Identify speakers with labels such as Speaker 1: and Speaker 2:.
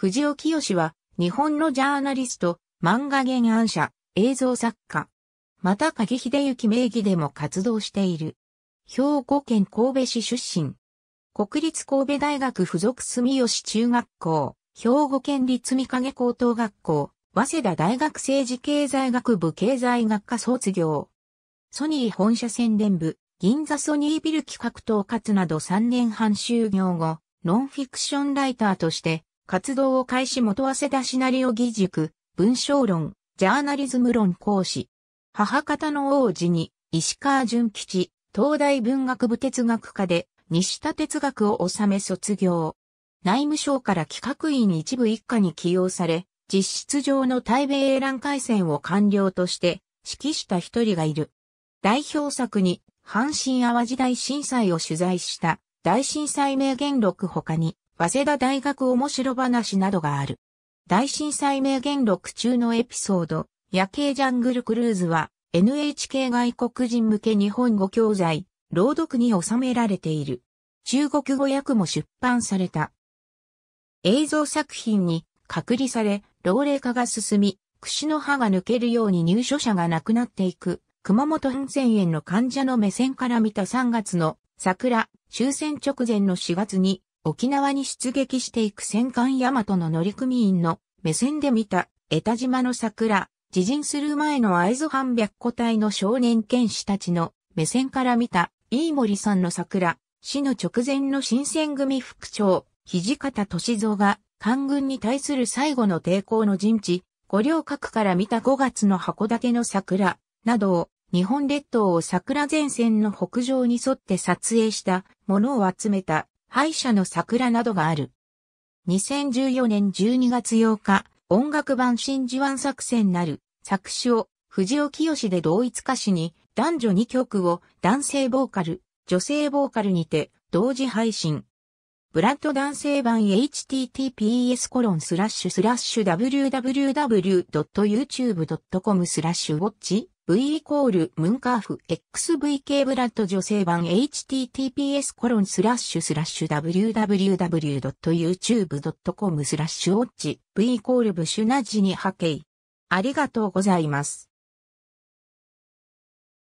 Speaker 1: 藤尾清は、日本のジャーナリスト、漫画原案者、映像作家。また影秀幸名義でも活動している。兵庫県神戸市出身。国立神戸大学附属住吉中学校、兵庫県立三影高等学校、早稲田大学政治経済学部経済学科卒業。ソニー本社宣伝部、銀座ソニービル企画等活など3年半就業後、ノンフィクションライターとして、活動を開始元早稲田シナリオ義塾、文章論、ジャーナリズム論講師。母方の王子に、石川淳吉、東大文学部哲学科で、西田哲学を治め卒業。内務省から企画員一部一課に起用され、実質上の対米英蘭海戦を官僚として指揮した一人がいる。代表作に阪神淡路大震災を取材した大震災名言録他に早稲田大学面白話などがある。大震災名言録中のエピソード、夜景ジャングルクルーズは NHK 外国人向け日本語教材、朗読に収められている。中国語訳も出版された。映像作品に隔離され、老齢化が進み、櫛の歯が抜けるように入所者が亡くなっていく、熊本温泉園の患者の目線から見た3月の桜、終戦直前の4月に沖縄に出撃していく戦艦大和の乗組員の目線で見た、江田島の桜、自陣する前の合津藩百個体の少年剣士たちの目線から見た、飯森さんの桜、死の直前の新選組副長、土方歳三が、官軍に対する最後の抵抗の陣地、五稜郭から見た5月の函館の桜、などを、日本列島を桜前線の北上に沿って撮影したものを集めた敗者の桜などがある。2014年12月8日、音楽版新珠湾作戦なる作詞を藤尾清で同一歌詞に男女2曲を男性ボーカル、女性ボーカルにて同時配信。ブラッド男性版 https コロンスラッシュスラッシュ www.youtube.com スラッシュウォッチ v イコールムンカーフ xvk ブラッド女性版 https コロンスラッシュスラッシュ www.youtube.com スラッシュウォッチ v イコールブシュナジに波形。ありがとうございます。